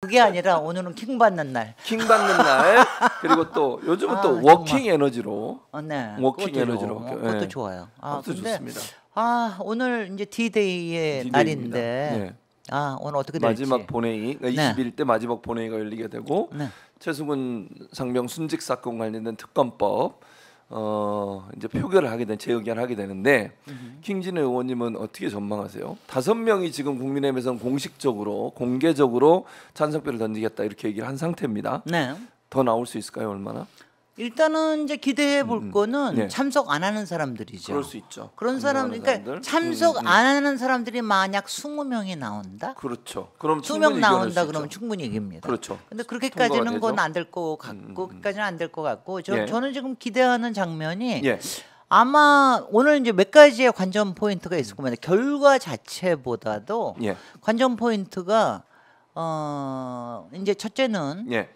그게 아니라 오늘은 킹 받는 날. 킹 받는 날. 그리고 또 요즘은 아, 또 워킹 정말. 에너지로. 어, 네. 워킹 에너지로. 어, 그것도 네. 좋아요. 아, 그것도 근데, 좋습니다. 아 오늘 이제 디데이의 날인데. 네. 아 오늘 어떻게 될지. 마지막 본회의 그러니까 네. 21대 마지막 본회의가 열리게 되고 네. 최승훈 상병 순직 사건 관련된 특검법 어 이제 표결을 하게 된 재의견을 하게 되는데 킹진 의원님은 어떻게 전망하세요? 다섯 명이 지금 국민의힘에서 공식적으로 공개적으로 찬성표를 던지겠다 이렇게 얘기를 한 상태입니다. 네. 더 나올 수 있을까요? 얼마나? 일단은 이제 기대해 볼 음, 음, 거는 네. 참석 안 하는 사람들이죠. 그럴 수 있죠. 그런 사람 그러니까 사람들? 참석 음, 음. 안 하는 사람들이 만약 20명이 나온다? 그렇죠. 그럼 20명 나온다 그러면 충분히 이깁니다. 그렇죠. 근데 그렇게까지는 건 안될것 음, 음, 같고 그까지는 안될 것 같고 저, 예. 저는 지금 기대하는 장면이 예. 아마 오늘 이제 몇 가지의 관전 포인트가 있을 겁니다. 결과 자체보다도 예. 관전 포인트가 어 이제 첫째는 예.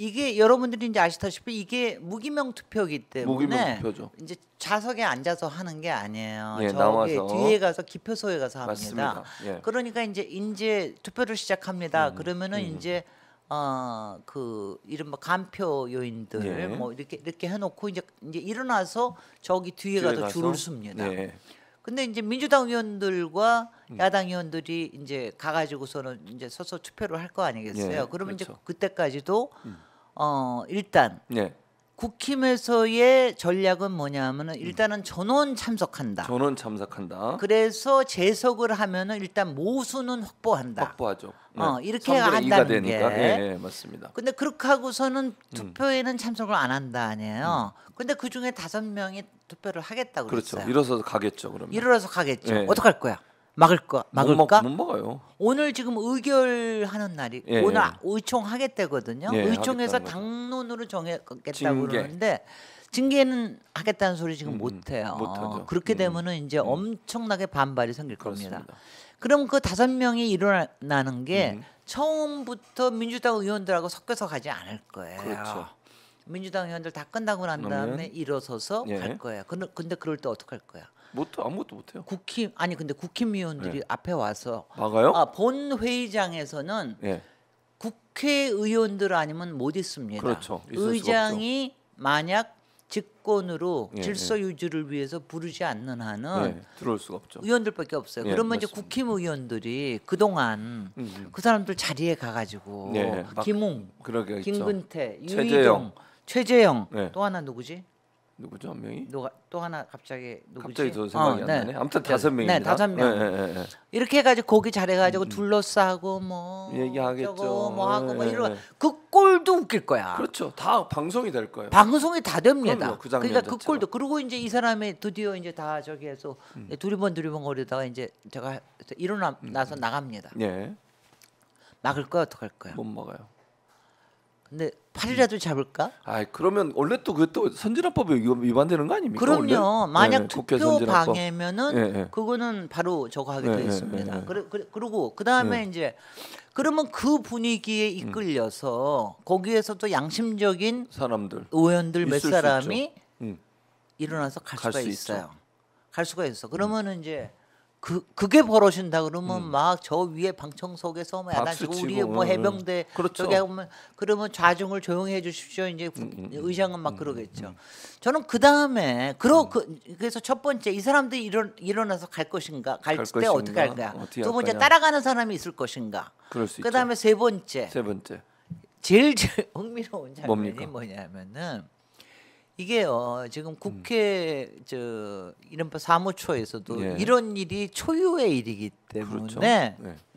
이게 여러분들이 이제 아시다시피 이게 무기명 투표기 때문에 무기명 이제 좌석에 앉아서 하는 게 아니에요. 예, 저기 나와서. 뒤에 가서 기표소에 가서 합니다. 예. 그러니까 이제 인제 투표를 시작합니다. 음, 그러면은 음. 이제 어그 이른뭐 간표 요인들 예. 뭐 이렇게 이렇게 해놓고 이제 이제 일어나서 저기 뒤에, 뒤에 가서, 줄을 씁니다. 예. 근데 이제 민주당 의원들과 음. 야당 의원들이 이제 가가지고서는 이제 서서 투표를 할 거 아니겠어요? 예. 그러면 그렇죠. 이제 그때까지도 음. 어 일단 네. 국힘에서의 전략은 뭐냐면은 일단은 전원 참석한다. 전원 참석한다. 그래서 재석을 하면은 일단 모수는 확보한다. 확보하죠. 네. 어, 이렇게 한다는 게. 예, 예, 맞습니다. 근데 그렇게 하고서는 음. 투표에는 음. 참석을 안 한다 아니에요. 음. 근데 그 중에 다섯 명이 투표를 하겠다고 그렇죠. 그랬어요. 그렇죠. 일어서서 가겠죠, 그러면. 일어나서 가겠죠. 예. 어떡할 거야? 막을까? 막을까? 못, 먹, 어요 오늘 지금 의결하는 날이 예, 오늘 예. 아, 의총하겠다거든요. 예, 의총에서 당론으로 정했겠다고 징계. 그러는데 징계는 하겠다는 소리 지금 음, 음. 못 해요. 못 그렇게 음. 되면은 이제 음. 엄청나게 반발이 생길 그렇습니다. 겁니다. 그럼 그 다섯 명이 일어나는 게 음. 처음부터 민주당 의원들하고 섞여서 가지 않을 거예요. 그렇죠. 민주당 의원들 다 끝나고 난 다음에 일어서서 예. 갈 거예요. 근데 그럴 때 어떡할 거야? 못 아무것도 못해요. 국힘 아니 근데 국힘위원들이 네. 앞에 와서 막아요? 아, 본 회의장에서는 네. 국회의원들 아니면 못 있습니다. 그렇죠. 의장이 만약 직권으로 예, 질서 예. 유지를 위해서 부르지 않는 한은 예, 들어올 수가 없죠. 의원들밖에 없어요. 예, 그러면 맞습니다. 이제 국힘 의원들이 그동안 음, 음. 그 사람들 자리에 가가지고 예, 김웅, 김근태, 유희동, 최재형, 또 하나 누구지? 누구죠 한 명이? 누가 또 하나 갑자기 누구지? 갑자기 저 어, 생각이 어, 안 네. 나네. 아무튼 다섯 명입니다. 네, 다섯 명. 네, 네, 네. 네. 이렇게 해가지고 고기 잘해가지고 음. 둘러싸고 뭐 얘기하겠죠. 저거 뭐 하고 뭐 네, 이런 네. 그 꼴도 웃길 거야. 그렇죠. 다 방송이 될 거예요. 방송이 다 됩니다. 그럼요, 그 그러니까 그 꼴도 그리고 이제 이 사람이 드디어 이제 다 저기에서 음. 두리번 두리번 거리다가 이제 제가 일어나서 음. 나갑니다. 예. 막을 거야 어떡할 거야? 못 막아요. 근데 팔이라도 잡을까? 아 그러면 원래 또그또 선진화법에 위반되는 거 아닙니까? 그럼요. 원래? 만약 네, 투표 방해면은 네, 네. 그거는 바로 저거 하게 되어 네, 예, 있습니다. 그래그러고그 다음에 이제 그러면 그 분위기에 음. 이끌려서 음. 거기에서 또 양심적인 사람들 의원들 몇 사람이 음. 일어나서 갈, 갈 수가 있어요. 갈 수가 있어. 그러면은 음. 이제 그 그게 벌어진다 그러면 음. 막저 위에 방청석에서 뭐 야단치고 우리 뭐 해병대 그렇죠. 저기 하면 그러면 좌중을 조용히 해 주십시오 이제 음, 음, 음. 의장은 막 음, 그러겠죠. 저는 그 다음에 그러 그, 그래서 첫 번째 이 사람들이 일어, 일어나서 갈 것인가 갈 때 어떻게 할까? 어떻게 두 번째 따라가는 사람이 있을 것인가? 그다음에 있죠. 세 번째 세 번째 제일 제일 흥미로운 장면이 뭡니까? 뭐냐면은. 이게요 지금 음. 국회 음. 저 이른바 사무처에서도 예. 이런 일이 초유의 일이기 그렇죠. 때문에 그렇죠. 예.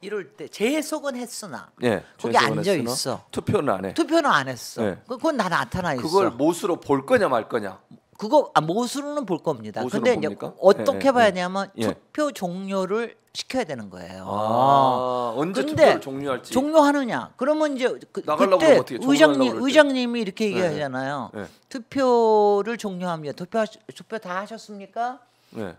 이럴 때 재해석은 했으나 예, 거기 앉아 있어 투표는 안 해. 투표는 안 했어. 예. 그, 그건 다 나타나 있어. 그걸 못으로 볼 거냐 말 거냐. 그거 아, 모수로는 볼 겁니다. 근데 이제 어떻게 예, 예. 봐야 되냐면 예. 투표 종료를 시켜야 되는 거예요. 아, 언제 투표를 종료할지. 종료하느냐? 그러면 이제 그, 때 의장님 의장님이 이렇게 예, 얘기하잖아요. 예, 투표를 종료합니다. 투표 투표 다 하셨습니까?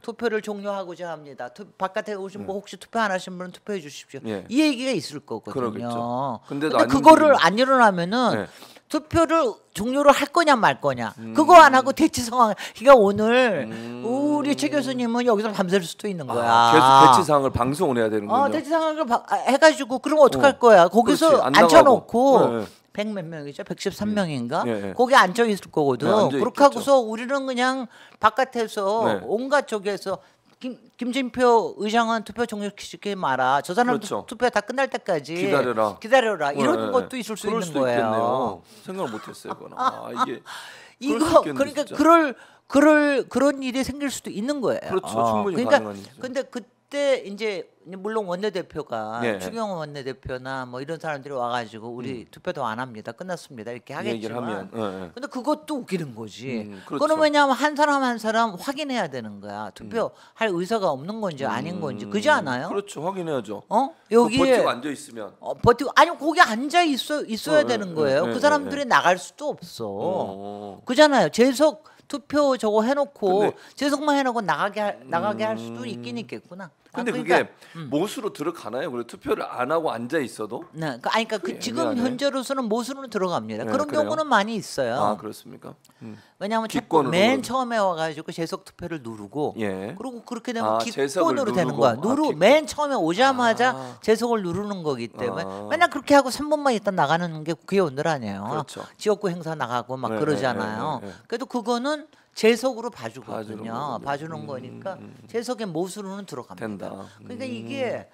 투표를 종료하고자 합니다. 투, 바깥에 오신 뭐 혹시 투표 안 하신 분은 투표해 주십시오. 이 얘기가 있을 거거든요. 그러데 근데 그거를 안 일어나면은 투표를 종료를 할 거냐 말 거냐 음. 그거 안 하고 대치 상황 그러니까 오늘 음. 우리 최 교수님은 여기서 밤샐 수도 있는 거야 아, 계속 대치 상황을 방송을 해야 되는 어, 거야 아, 대치 상황을 바, 아, 해가지고 그럼 어떡할 어. 거야 거기서 그렇지, 앉혀놓고 네, 0 0 몇 명이죠? 1 1 3 명인가 네, 네. 음. 예, 예. 거기 앉혀 있을 거거든. 네, 그렇게 하고서 우리는 그냥 바깥에서 네. 온갖 쪽에서 김, 김진표 의장은 투표 종료시키지 마라. 저사람 그렇죠. 투표 다 끝날 때까지 기다려라. 기다려라. 이런 네. 것도 있을 수 있는 거예요. 있겠네요. 생각을 못했어요, 그건. 아, 이게 이거 있겠네, 그러니까 진짜. 그럴 그럴 그런 일이 생길 수도 있는 거예요. 그렇죠. 어. 충분히 그러니까, 가능한 일죠 근데 그 그때 이제 물론 원내대표가 예. 추경호 원내대표나 뭐 이런 사람들이 와가지고 우리 음. 투표도 안 합니다 끝났습니다 이렇게 하겠지만 하면, 예, 예. 근데 그것도 웃기는 거지 음, 그렇죠. 그건 왜냐하면 한 사람 한 사람 확인해야 되는 거야 투표할 음. 의사가 없는 건지 아닌 음, 건지 그지 않아요? 그렇죠 확인해야죠. 어 여기에 그 버티고 앉아 있으면 어, 버티고 아니 거기 앉아 있어 있어야 어, 예. 되는 거예요. 그 사람들이 나갈 수도 없어 어. 그잖아요. 재석 투표 저거 해놓고 재속만 해놓고 나가게 할, 나가게 할 수도 음. 있긴 있겠구나. 아, 근데 아, 그러니까, 그게 음. 모수로 들어가나요? 그래 투표를 안 하고 앉아 있어도? 네, 그, 아니, 그러니까 그 지금 현재로서는 모수로 들어갑니다. 네, 그런 그래요? 경우는 많이 있어요. 아 그렇습니까? 음. 왜냐하면 맨 처음에 와가지고 재석 투표를 누르고, 예. 그리고 그렇게 되면 아, 기권으로 되는 거야. 누르 아, 맨 처음에 오자마자 아. 재석을 누르는 거기 때문에 아. 맨날 그렇게 하고 3분만 있다 나가는 게 그게 원늘 아니에요. 그렇죠. 지역구 행사 나가고 막 네, 그러잖아요. 네, 네, 네, 네. 그래도 그거는 거는 재석으로 봐주거든요. 봐주는 거니까 음, 음, 음. 재석의 모순으로는 들어갑니다. 된다. 그러니까 이게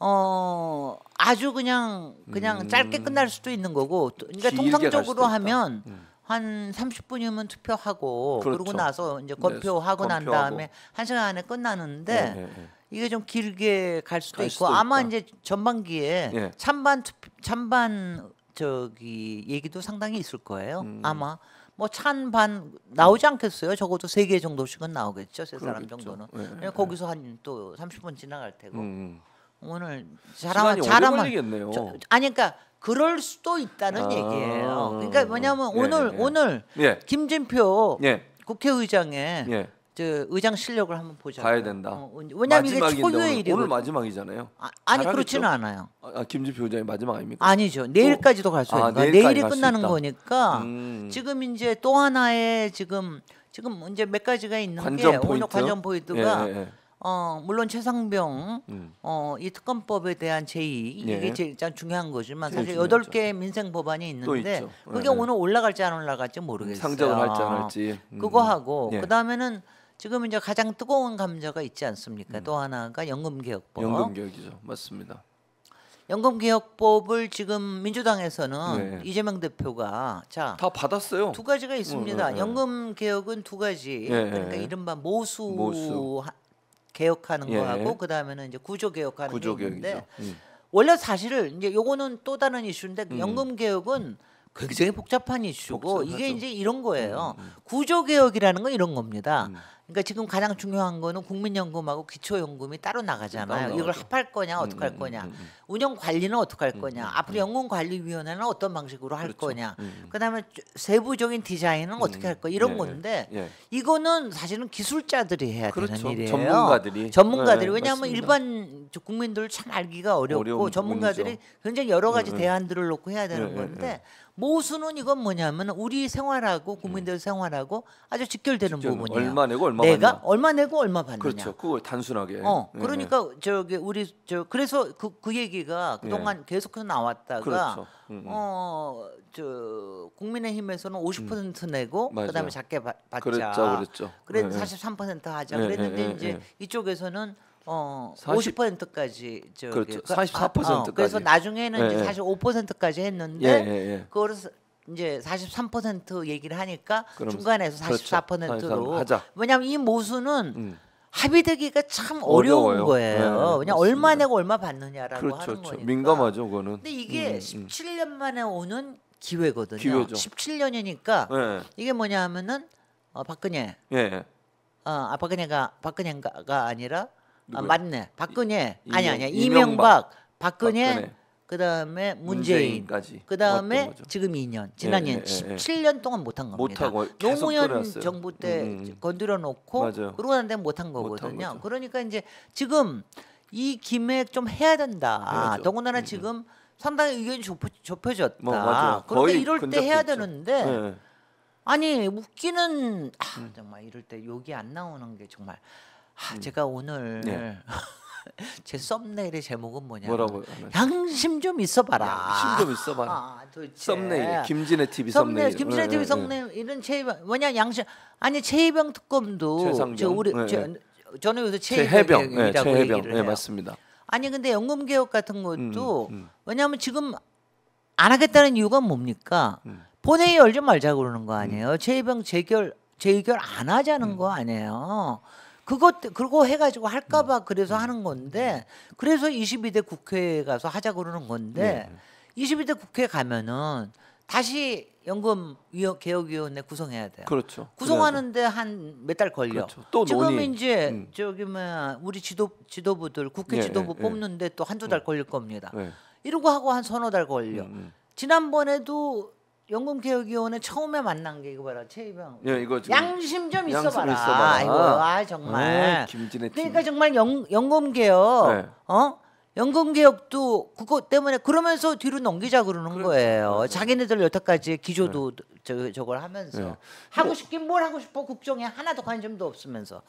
어 아주 그냥 그냥 음. 짧게 끝날 수도 있는 거고 그러니까 통상적으로 하면 음. 한 30분이면 투표하고 그렇죠. 그러고 나서 이제 거표하고 네, 난 다음에 한 시간 안에 끝나는데 네, 네, 네, 이게 좀 길게 갈 수도 갈 있고 수도 아마 있 이제 전반기에 예. 찬반 투 찬반 저기 얘기도 상당히 있을 거예요. 음. 아마 뭐찬반 나오지 음. 않겠어요? 적어도 세 개 정도씩은 나오겠죠. 세 사람 정도는. 네. 거기서 한 또 30분 지나갈 테고. 음. 음. 오늘 잘하면 잘하면 아니 그러니까 그럴 수도 있다는 아 얘기예요. 그러니까 뭐냐면 예, 오늘 예. 오늘 예. 김진표 예. 국회의장의 저 의장 실력을 한번 보자. 가야 된다. 어, 왜냐면 이게 초유의 일이 오늘 마지막이잖아요. 아, 니 그렇지는 않아요. 아, 아 김진표 의장이 마지막 아닙니까? 아니죠. 내일까지도 갈수 아, 있는 거 내일이 끝나는 거니까 음. 지금 이제 또 하나의 지금 지금 이제 몇 가지가 있는 관전 게 포인트? 오늘 관전 포인트가 예, 예, 예. 어 물론 최상병 음. 어이 특검법에 대한 제의 예. 이게 제일 중요한 거지만 사실 여덟 개 민생 법안이 있는데 그게 예, 예. 오늘 올라갈지 안 올라갈지 모르겠어요. 상정을 할지 안 할지 음. 그거 하고 그 다음에는 지금 이제 가장 뜨거운 감자가 있지 않습니까? 음. 또 하나가 연금개혁법. 연금개혁이죠, 맞습니다. 연금개혁법을 지금 민주당에서는 네. 이재명 대표가 자다 받았어요. 두 가지가 있습니다. 어, 네, 네. 연금개혁은 두 가지. 예, 예. 그러니까 이른바 모수, 모수. 하, 개혁하는 거하고 예. 그 다음에는 이제 구조 개혁하는 구조 게있데 음. 원래 사실을 이제 요거는 또 다른 이슈인데 음. 연금개혁은 굉장히 복잡한 이슈고 복잡하죠. 이게 이제 이런 거예요. 음. 음. 구조 개혁이라는 건 이런 겁니다. 음. 그러니까 지금 가장 중요한 거는 국민연금하고 기초연금이 따로 나가잖아요. 이걸 합할 거냐, 음, 어떻게 할 음, 음, 거냐, 음, 음, 음, 운영 관리는 어떻게 할 거냐, 앞으로 연금관리위원회는 어떤 방식으로 할 그렇죠. 거냐, 그다음에 세부적인 디자인은 어떻게 할 거, 냐 이런 예, 예, 건데 예. 이거는 사실은 기술자들이 해야 그렇죠. 되는 일이에요. 전문가들이 전문가들이 네, 왜냐하면 맞습니다. 일반 국민들 참 알기가 어렵고 전문가들이 굉장히 여러 가지 대안들을 놓고 해야 되는 건데 모순은 이건 뭐냐면 우리 생활하고 음. 국민들 생활하고 아주 직결되는 부분이에요. 얼마 내고 얼마 내가 받냐. 얼마 내고 얼마 받느냐. 그렇죠. 그걸 단순하게. 어, 네, 네. 그러니까 네. 저기 우리 저 그래서 그그 그 얘기가 네. 그동안 네. 계속해서 나왔다가 그렇죠. 음, 음. 어저 국민의힘에서는 50% 음. 내고 맞아요. 그다음에 작게 받, 받자. 그랬죠, 그랬죠. 그래 네, 43% 하자. 그랬는데 네, 이제 이쪽에서는 어 50%까지 저기 그렇죠. 44%까지 그, 아, 어, 그래서 나중에는 예, 이제 예. 45%까지 했는데 예, 예, 예. 그걸 이제 43% 얘기를 하니까 중간에서 44%로 그렇죠. 왜냐면이 모수는 음. 합의되기가 참 어려운 어려워 거예요. 네, 그냥 맞습니다. 얼마 내고 얼마 받느냐라고 그렇죠, 하는 그렇죠. 거니까. 민감하죠, 그거는. 근데 이게 음, 17년 음. 만에 오는 기회거든요. 기회죠. 17년이니까 네. 이게 뭐냐면은 하 어, 박근혜. 예. 네. 어, 아 박근혜가 박근혜가 아니라 누구야? 아, 맞네. 박근혜. 이, 아니 아니야. 이명박, 이명박 박근혜, 박근혜. 그다음에 문재인, 문재인까지 그다음에 지금 2년 예, 지난 예, 예, 예. 년 17년 동안 못한 겁니다. 못하고 노무현 끌어왔어요. 정부 때 음. 음, 음. 건드려 놓고 맞아요. 그러고 난데 못한 거거든요. 못 그러니까 이제 지금 이 김에 좀 해야 된다. 해야죠. 그렇죠. 더군다나 음, 음. 지금 상당히 의견이 좁혀, 졌다 뭐, 그런데 이럴 때 해야 있죠. 되는데 네. 아니 웃기는 아, 정말 이럴 때 욕이 안 나오는 게 정말 아, 음. 제가 오늘 네. 제 썸네일의 제목은 뭐냐? 뭐라고? 양심 좀 있어봐라. 양심 좀 있어봐라. 아, 썸네일 김진의 TV 썸네일. 썸네일. 예, 김진의 TV 예, 예. 썸네일 이런 최 뭐냐 양심 아니 최이병 특검도 최상병. 저 우리 네, 저, 저는 요새 최해병이라고 네, 얘기를 해요. 맞습니다. 아니 근데 연금 개혁 같은 것도 음, 음. 왜냐하면 지금 안 하겠다는 이유가 뭡니까? 음. 본회의 열지 말자 고 그러는 거 아니에요? 음. 최이병 재결 재결안 하자는 음. 거 아니에요? 그것 그리고 해가지고 할까봐 음. 그래서 음. 하는 건데 그래서 22대 국회에 가서 하자 그러는 건데 네. 22대 국회 가면은 다시 연금 개혁위원회 구성해야 돼요. 그렇죠. 구성하는데 한 몇 달 걸려. 그렇죠. 또 지금 논의. 이제 음. 저기 뭐 우리 지도 지도부들 국회 예, 지도부 예, 예. 뽑는데 예. 또 한두 달 음. 걸릴 겁니다. 예. 이러고 하고 한 서너 달 걸려. 음, 음. 지난번에도 연금개혁위원회 처음에 만난 게 이거 봐라 최희병. 예, 이거 지금 양심 좀 있어봐라. 있어봐라. 아이고, 아 정말. 아, 김진애 그러니까 정말 연, 연금개혁, 네. 어? 연금개혁도 그거 때문에 그러면서 뒤로 넘기자 그러는 그렇죠. 거예요. 그렇죠. 자기네들 여태까지 기조도 네. 저, 저걸 하면서 네. 하고 싶긴 뭘 하고 싶어 국정에 하나도 관심도 없으면서